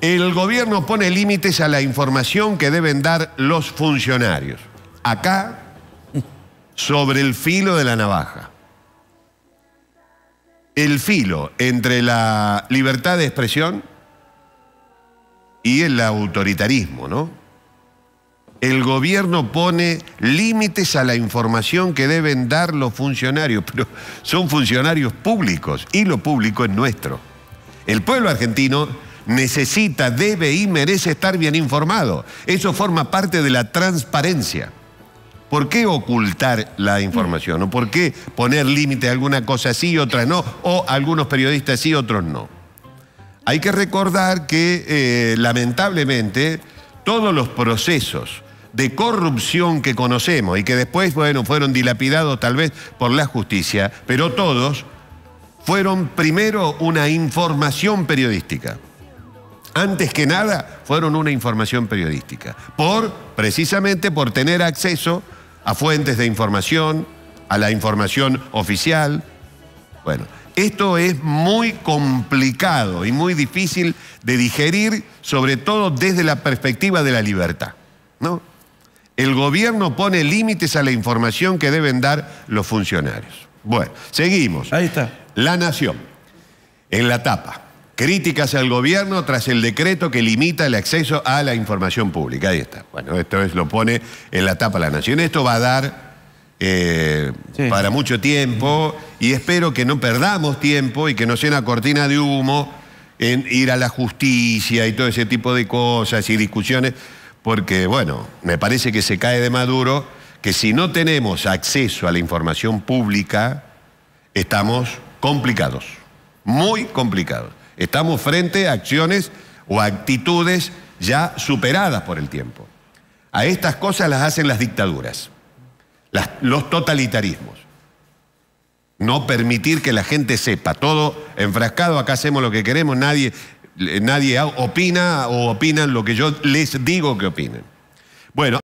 El gobierno pone límites a la información que deben dar los funcionarios. Acá, sobre el filo de la navaja. El filo entre la libertad de expresión y el autoritarismo, ¿no? El gobierno pone límites a la información que deben dar los funcionarios, pero son funcionarios públicos y lo público es nuestro. El pueblo argentino necesita, debe y merece estar bien informado. Eso forma parte de la transparencia. ¿Por qué ocultar la información? ¿O por qué poner límite a alguna cosa sí y otra no? ¿O algunos periodistas sí, otros no? Hay que recordar que, eh, lamentablemente, todos los procesos de corrupción que conocemos y que después, bueno, fueron dilapidados tal vez por la justicia, pero todos fueron primero una información periodística antes que nada, fueron una información periodística. Por, precisamente por tener acceso a fuentes de información, a la información oficial. Bueno, esto es muy complicado y muy difícil de digerir, sobre todo desde la perspectiva de la libertad. ¿no? El gobierno pone límites a la información que deben dar los funcionarios. Bueno, seguimos. Ahí está. La Nación, en la tapa. Críticas al gobierno tras el decreto que limita el acceso a la información pública. Ahí está. Bueno, esto es, lo pone en la tapa la Nación. Esto va a dar eh, para mucho tiempo y espero que no perdamos tiempo y que no sea una cortina de humo en ir a la justicia y todo ese tipo de cosas y discusiones, porque, bueno, me parece que se cae de maduro que si no tenemos acceso a la información pública, estamos complicados, muy complicados. Estamos frente a acciones o actitudes ya superadas por el tiempo. A estas cosas las hacen las dictaduras, los totalitarismos. No permitir que la gente sepa, todo enfrascado, acá hacemos lo que queremos, nadie, eh, nadie opina o opinan lo que yo les digo que opinen. Bueno.